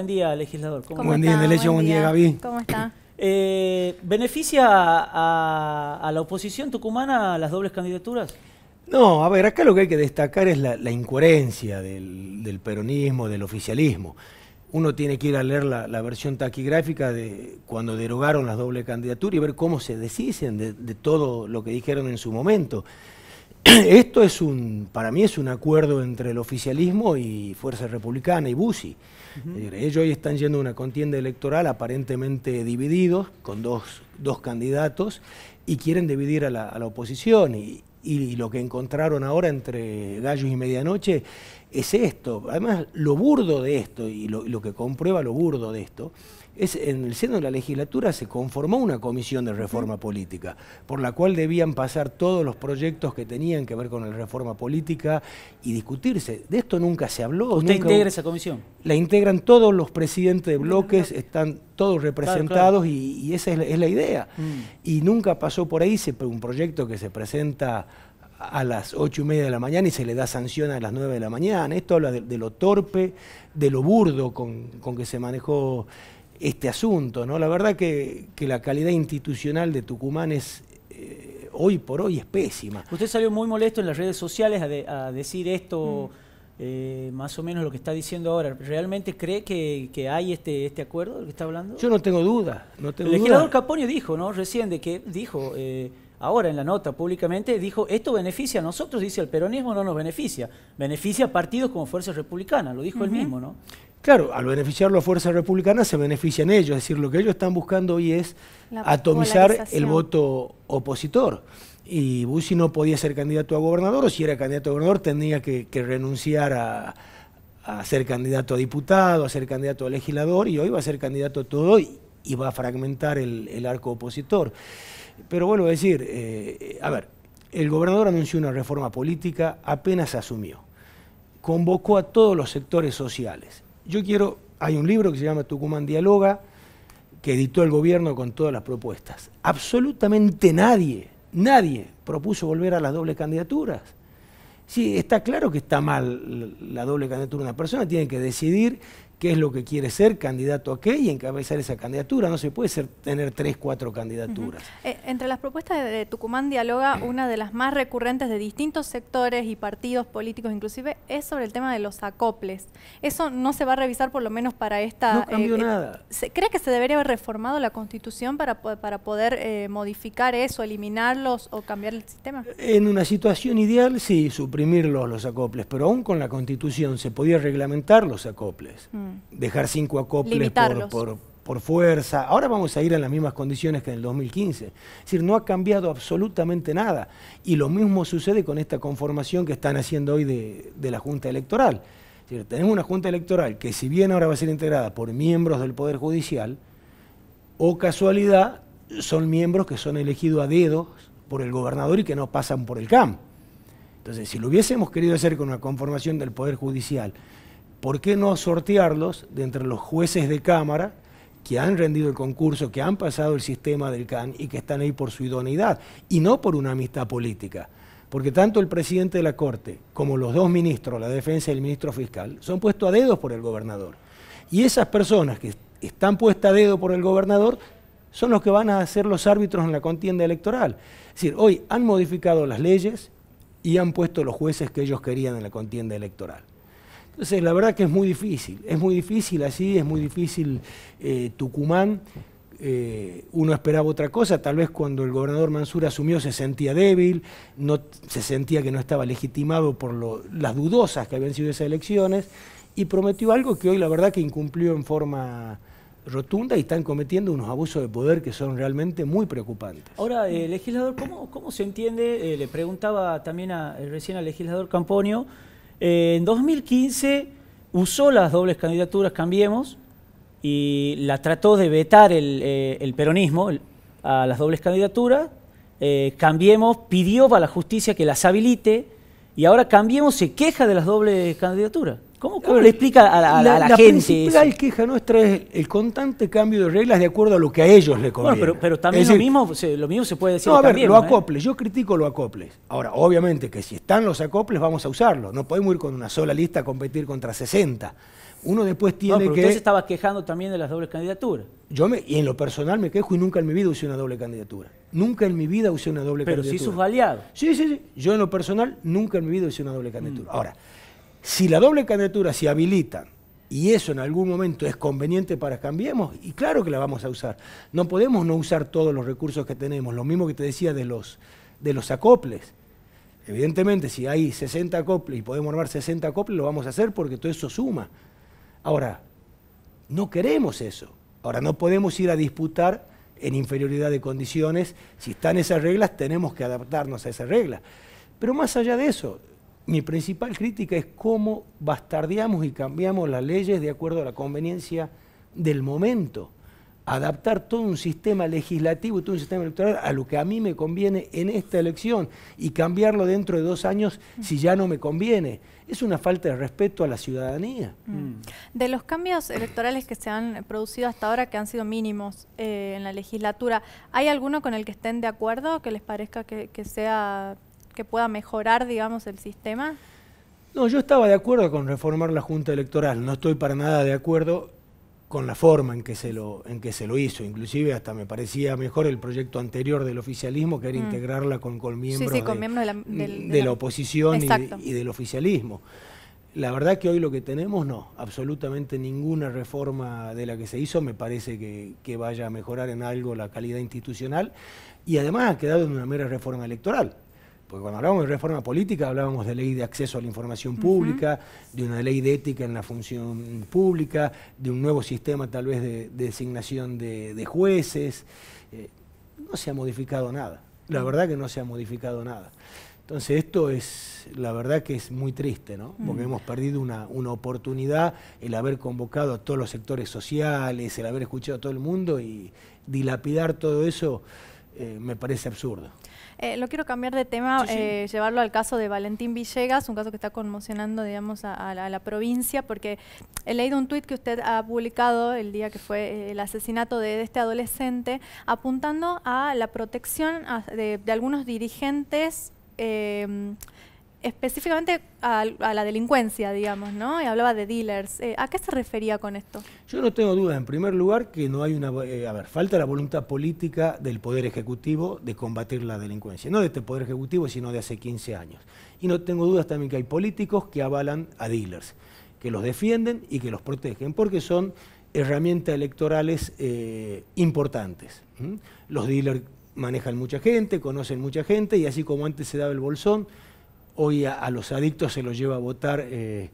Buen día, legislador. ¿Cómo buen día, Buen, día, Gaby. ¿Cómo está? Eh, ¿Beneficia a, la oposición tucumana las dobles candidaturas? No, a ver, acá lo que hay que destacar es la, incoherencia del, peronismo, del oficialismo. Uno tiene que ir a leer la, versión taquigráfica de cuando derogaron las dobles candidaturas y ver cómo se deshicen de todo lo que dijeron en su momento. esto es un, para mí es un acuerdo entre el oficialismo y Fuerza Republicana y Bussi. Ellos hoy están yendo a una contienda electoral aparentemente divididos, con dos, candidatos, y quieren dividir a la, oposición. Y, y, lo que encontraron ahora entre Gallos y Medianoche es esto. Además, lo burdo de esto, y lo, que comprueba lo burdo de esto, es en el seno de la legislatura se conformó una comisión de reforma política, por la cual debían pasar todos los proyectos que tenían que ver con la reforma política y discutirse. De esto nunca se habló. ¿Usted integra esa comisión? La integran todos los presidentes de bloques, están todos representados Y, esa es la, idea. Mm. Y nunca pasó por ahí un proyecto que se presenta a las ocho y media de la mañana y se le da sanción a las 9 de la mañana. Esto habla de, lo torpe, de lo burdo con, que se manejó este asunto. ¿no? La verdad que, que la calidad institucional de Tucumán es, eh, hoy por hoy es pésima. Usted salió muy molesto en las redes sociales a, decir esto. Mm. Eh, más o menos lo que está diciendo ahora. ¿Realmente cree que, hay este, este acuerdo del que está hablando? Yo no tengo duda. El legislador Caponio dijo, ¿no? Recién de que dijo. Eh, ahora en la nota públicamente, dijo, esto beneficia a nosotros, dice, el peronismo no nos beneficia, beneficia a partidos como Fuerza Republicana, lo dijo él mismo, ¿no? Claro, al beneficiar a Fuerzas Republicanas se benefician ellos, es decir, lo que ellos están buscando hoy es atomizar el voto opositor. Y Bussi no podía ser candidato a gobernador, o si era candidato a gobernador tenía que, renunciar a, ser candidato a diputado, a ser candidato a legislador, y hoy va a ser candidato a todo y, va a fragmentar el arco opositor. Pero vuelvo a decir, eh, a ver, el gobernador anunció una reforma política, apenas asumió, convocó a todos los sectores sociales. Yo quiero, hay un libro que se llama Tucumán Dialoga, que editó el gobierno con todas las propuestas. Absolutamente nadie, nadie propuso volver a las dobles candidaturas. Sí, está claro que está mal la doble candidatura de una persona, tiene que decidir qué es lo que quiere ser, candidato a qué y encabezar esa candidatura. No se puede tener tres, cuatro candidaturas. Eh, entre las propuestas de, Tucumán Dialoga, una de las más recurrentes de distintos sectores y partidos políticos inclusive es sobre el tema de los acoples. Eso no se va a revisar por lo menos para esta... No cambió eh, eh, nada. ¿Cree que se debería haber reformado la Constitución para, para poder modificar eso, eliminarlos o cambiar el sistema? En una situación ideal, sí, suprimir los acoples, pero aún con la Constitución se podía reglamentar los acoples. Mm dejar cinco acoples por, fuerza. Ahora vamos a ir en las mismas condiciones que en el 2015. Es decir, no ha cambiado absolutamente nada. Y lo mismo sucede con esta conformación que están haciendo hoy de, la Junta Electoral. tenemos una Junta Electoral que si bien ahora va a ser integrada por miembros del Poder Judicial, o casualidad, son miembros que son elegidos a dedos por el gobernador y que no pasan por el CAM. Entonces, si lo hubiésemos querido hacer con una conformación del Poder Judicial, ¿por qué no sortearlos de entre los jueces de Cámara que han rendido el concurso, que han pasado el sistema del CAN y que están ahí por su idoneidad y no por una amistad política? Porque tanto el presidente de la Corte como los dos ministros, la defensa y el ministro fiscal, son puestos a dedos por el gobernador. Y esas personas que están puestas a dedo por el gobernador son los que van a ser los árbitros en la contienda electoral. Es decir, hoy han modificado las leyes y han puesto los jueces que ellos querían en la contienda electoral. Entonces, la verdad que es muy difícil, es muy difícil así, es muy difícil eh, Tucumán. Eh, uno esperaba otra cosa, tal vez cuando el gobernador Mansur asumió se sentía débil, no, se sentía que no estaba legitimado por las dudosas que habían sido esas elecciones, y prometió algo que hoy la verdad que incumplió en forma rotunda y están cometiendo unos abusos de poder que son realmente muy preocupantes. Ahora, eh, legislador, ¿cómo, ¿cómo, se entiende? le preguntaba también recién al legislador Camponio, en 2015 usó las dobles candidaturas, cambiemos, y la trató de vetar el, eh, peronismo a las dobles candidaturas. Eh, cambiemos pidió para la justicia que las habilite y ahora Cambiemos se queja de las dobles candidaturas. ¿Cómo, le explica a la, la, gente? La principal queja nuestra es el constante cambio de reglas de acuerdo a lo que a ellos le conviene. Bueno, pero, también lo, mismo, se, lo mismo se puede decir. No, a ver, lo eh? acoples. Yo critico los acoples. Ahora, obviamente que si están los acoples, vamos a usarlos. No podemos ir con una sola lista a competir contra 60. Uno después tiene pero que. Usted se estaba quejando también de las dobles candidaturas. Yo me, y en lo personal me quejo y nunca en mi vida usé una doble candidatura. Nunca en mi vida usé una doble candidatura. Pero sí sus aliados. Sí, sí, sí. Yo en lo personal nunca en mi vida usé una doble candidatura. Mm. Ahora. Si la doble candidatura se habilita y eso en algún momento es conveniente para Cambiemos, y claro que la vamos a usar. No podemos no usar todos los recursos que tenemos, lo mismo que te decía de los, de los acoples. Evidentemente, si hay 60 acoples y podemos armar 60 acoples, lo vamos a hacer porque todo eso suma. Ahora, no queremos eso. Ahora, no podemos ir a disputar en inferioridad de condiciones. Si están esas reglas, tenemos que adaptarnos a esas reglas. Pero más allá de eso, mi principal crítica es cómo bastardeamos y cambiamos las leyes de acuerdo a la conveniencia del momento. Adaptar todo un sistema legislativo, y todo un sistema electoral a lo que a mí me conviene en esta elección y cambiarlo dentro de dos años si ya no me conviene. Es una falta de respeto a la ciudadanía. Mm. De los cambios electorales que se han producido hasta ahora, que han sido mínimos eh, en la legislatura, ¿hay alguno con el que estén de acuerdo, que les parezca que sea que pueda mejorar, digamos, el sistema? No, yo estaba de acuerdo con reformar la Junta Electoral, no estoy para nada de acuerdo con la forma en que se lo, en que se lo hizo, inclusive hasta me parecía mejor el proyecto anterior del oficialismo que era mm. integrarla con, miembros, de, la, oposición y, del oficialismo. La verdad que hoy lo que tenemos no, absolutamente ninguna reforma de la que se hizo me parece que vaya a mejorar en algo la calidad institucional y además ha quedado en una mera reforma electoral porque cuando hablábamos de reforma política hablábamos de ley de acceso a la información pública, de una ley de ética en la función pública, de un nuevo sistema tal vez de, designación de, jueces. Eh, no se ha modificado nada. La mm. verdad que no se ha modificado nada. Entonces esto es, la verdad que es muy triste, ¿no? Mm. Porque hemos perdido una, una, oportunidad, el haber convocado a todos los sectores sociales, el haber escuchado a todo el mundo y dilapidar todo eso eh, me parece absurdo. Eh, lo quiero cambiar de tema, eh, llevarlo al caso de Valentín Villegas, un caso que está conmocionando, digamos, a, la, provincia, porque he leído un tuit que usted ha publicado el día que fue el asesinato de, este adolescente, apuntando a la protección de, algunos dirigentes específicamente a, la delincuencia, digamos, ¿no? Y hablaba de dealers. Eh, ¿A qué se refería con esto? Yo no tengo duda, en primer lugar, que no hay una... Eh, a ver, falta la voluntad política del Poder Ejecutivo de combatir la delincuencia. No de este Poder Ejecutivo, sino de hace 15 años. Y no tengo dudas también que hay políticos que avalan a dealers, que los defienden y que los protegen, porque son herramientas electorales eh, importantes. Los dealers manejan mucha gente, conocen mucha gente, y así como antes se daba el bolsón, hoy a, los adictos se los lleva a votar eh,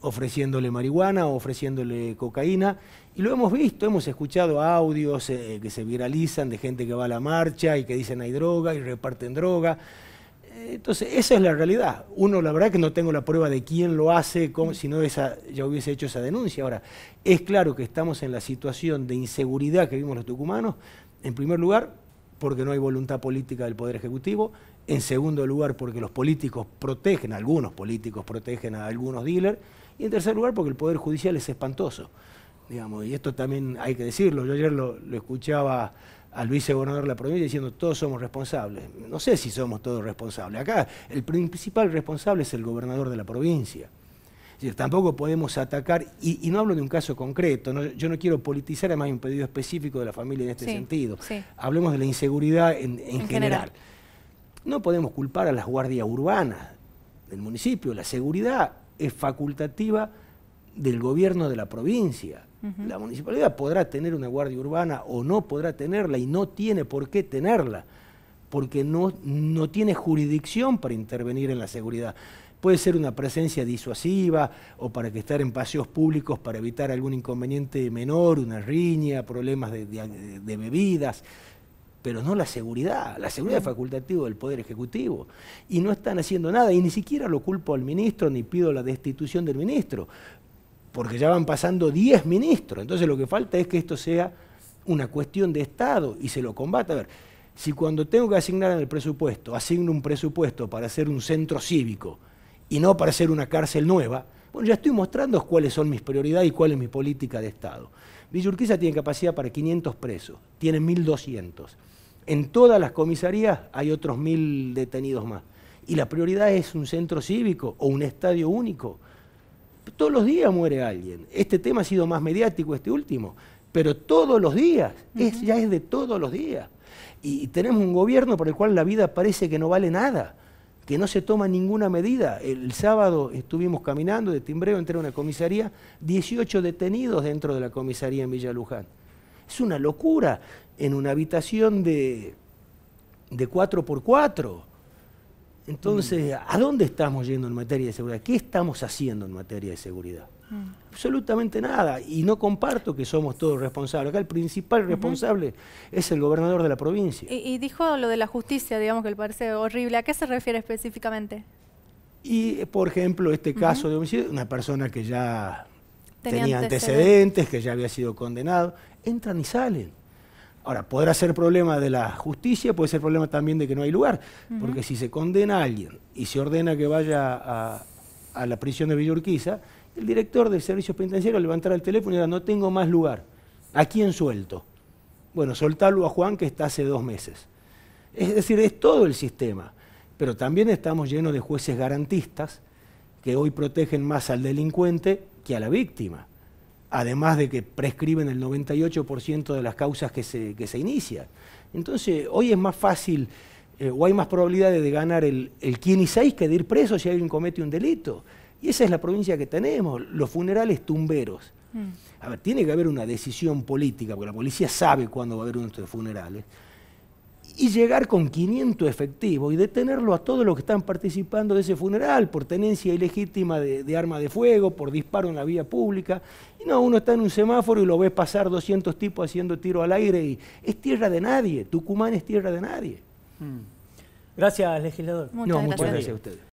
ofreciéndole marihuana o ofreciéndole cocaína. Y lo hemos visto, hemos escuchado audios eh, que se viralizan de gente que va a la marcha y que dicen hay droga y reparten droga. Entonces, esa es la realidad. Uno, la verdad que no tengo la prueba de quién lo hace, si no esa, ya hubiese hecho esa denuncia. Ahora, es claro que estamos en la situación de inseguridad que vimos los tucumanos, en primer lugar, porque no hay voluntad política del Poder Ejecutivo, en segundo lugar, porque los políticos protegen, algunos políticos protegen a algunos dealers. Y en tercer lugar, porque el Poder Judicial es espantoso. Digamos, y esto también hay que decirlo. Yo ayer lo, escuchaba al vicegobernador de la provincia diciendo todos somos responsables. No sé si somos todos responsables. Acá el principal responsable es el gobernador de la provincia. tampoco podemos atacar, y, no hablo de un caso concreto, yo no quiero politizar, además hay un pedido específico de la familia en este sentido. Hablemos de la inseguridad en, general. No podemos culpar a las guardias urbanas del municipio. La seguridad es facultativa del gobierno de la provincia. La municipalidad podrá tener una guardia urbana o no podrá tenerla y no tiene por qué tenerla, porque no, no tiene jurisdicción para intervenir en la seguridad. Puede ser una presencia disuasiva o para que estar en paseos públicos para evitar algún inconveniente menor, una riña, problemas de bebidas pero no la seguridad. La seguridad es facultativa del Poder Ejecutivo. Y no están haciendo nada, y ni siquiera lo culpo al ministro, ni pido la destitución del ministro, porque ya van pasando 10 ministros. Entonces lo que falta es que esto sea una cuestión de Estado y se lo combata. A ver, si cuando tengo que asignar en el presupuesto, asigno un presupuesto para hacer un centro cívico y no para hacer una cárcel nueva, bueno, ya estoy mostrando cuáles son mis prioridades y cuál es mi política de Estado. Villurquiza tiene capacidad para 500 presos, tiene 1.200. En todas las comisarías hay otros mil detenidos más. Y la prioridad es un centro cívico o un estadio único. Todos los días muere alguien. Este tema ha sido más mediático, este último, pero todos los días, es, ya es de todos los días. Y, tenemos un gobierno por el cual la vida parece que no vale nada, que no se toma ninguna medida. El, sábado estuvimos caminando de Timbreo, entre una comisaría, 18 detenidos dentro de la comisaría en Villa Luján. Es una locura en una habitación de, de 4x4. Entonces, mm. ¿a dónde estamos yendo en materia de seguridad? ¿Qué estamos haciendo en materia de seguridad? Mm. Absolutamente nada. Y no comparto que somos todos responsables. Acá el principal responsable es el gobernador de la provincia. Y, dijo lo de la justicia, digamos que le parece horrible. ¿A qué se refiere específicamente? Y, por ejemplo, este caso de homicidio, una persona que ya tenía, antecedentes. que ya había sido condenado, entran y salen. Ahora, podrá ser problema de la justicia, puede ser problema también de que no hay lugar, porque si se condena a alguien y se ordena que vaya a, la prisión de Villurquiza, el director del servicio penitenciario levantará el teléfono y dirá, no tengo más lugar, ¿a quién suelto? Bueno, soltarlo a Juan que está hace dos meses. Es decir, es todo el sistema, pero también estamos llenos de jueces garantistas que hoy protegen más al delincuente que a la víctima, además de que prescriben el 98% de las causas que se, inician. Entonces, hoy es más fácil eh, o hay más probabilidades de ganar el, y seis que de ir preso si alguien comete un delito. Y esa es la provincia que tenemos, los funerales tumberos. Mm. A ver, tiene que haber una decisión política, porque la policía sabe cuándo va a haber uno de estos funerales. ¿eh? y llegar con 500 efectivos y detenerlo a todos los que están participando de ese funeral por tenencia ilegítima de, arma de fuego, por disparo en la vía pública. Y no, uno está en un semáforo y lo ve pasar 200 tipos haciendo tiro al aire y es tierra de nadie, Tucumán es tierra de nadie. Hmm. Gracias, legislador. Muchas gracias a ustedes.